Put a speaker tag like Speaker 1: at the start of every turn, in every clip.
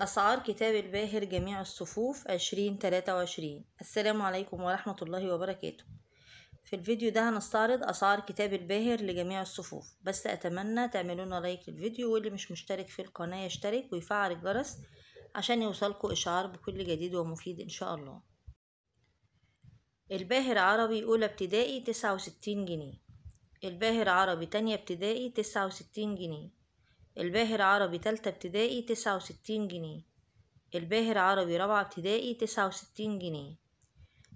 Speaker 1: أسعار كتاب الباهر جميع الصفوف عشرين تلاتة وعشرين السلام عليكم ورحمة الله وبركاته في الفيديو ده هنستعرض أسعار كتاب الباهر لجميع الصفوف بس أتمنى تعملونا لايك للفيديو واللي مش مشترك في القناة يشترك ويفعل الجرس عشان يوصلكوا إشعار بكل جديد ومفيد إن شاء الله الباهر عربي أولى ابتدائي تسعة وستين جنيه الباهر عربي تانية ابتدائي تسعة وستين جنيه الباهر عربي تالتة ابتدائي تسعة وستين جنيه الباهر عربي رابعة ابتدائي تسعة وستين جنيه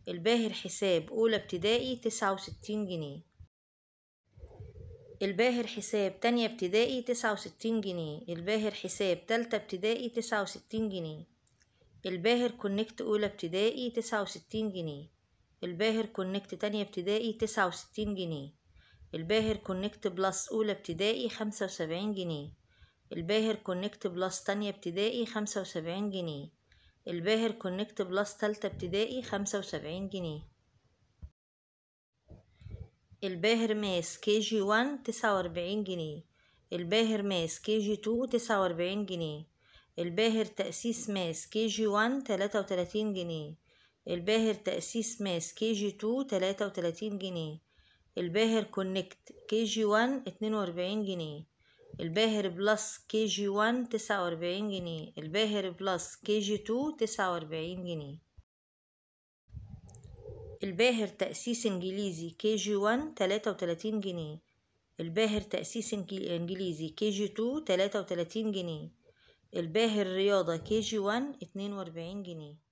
Speaker 1: الباهر حساب أولى ابتدائي تسعة وستين جنيه الباهر حساب تانية ابتدائي تسعة وستين جنيه الباهر حساب تالتة ابتدائي تسعة وستين جنيه الباهر كونكت أولى ابتدائي تسعة وستين جنيه الباهر كونكت تانية ابتدائي تسعة وستين جنيه الباهر كونكت بلس أولى ابتدائي خمسة وسبعين جنيه الباهر كونكت بلس تانية ابتدائي خمسة وسبعين جنيه الباهر كونكت بلس تالتة ابتدائي خمسة وسبعين جنيه الباهر ماس كي جي وان تسعة وأربعين جنيه الباهر ماس كي جي تو تسعة وأربعين جنيه الباهر تأسيس ماس كي جي وان تلاتة وتلاتين جنيه الباهر تأسيس ماس كي جي تو تلاتة وتلاتين جنيه الباهر كونكت كي جي وان اتنين وأربعين جنيه الباهر بلس كي جي وان تسعة وأربعين جنيه الباهر بلس كي جي تو تسعة وأربعين جنيه الباهر تأسيس إنجليزي كي جي وان تلاتة وتلاتين جنيه الباهر تأسيس إنجليزي كي جي تو تلاتة وتلاتين جنيه الباهر رياضة كي جي وان اتنين وأربعين جنيه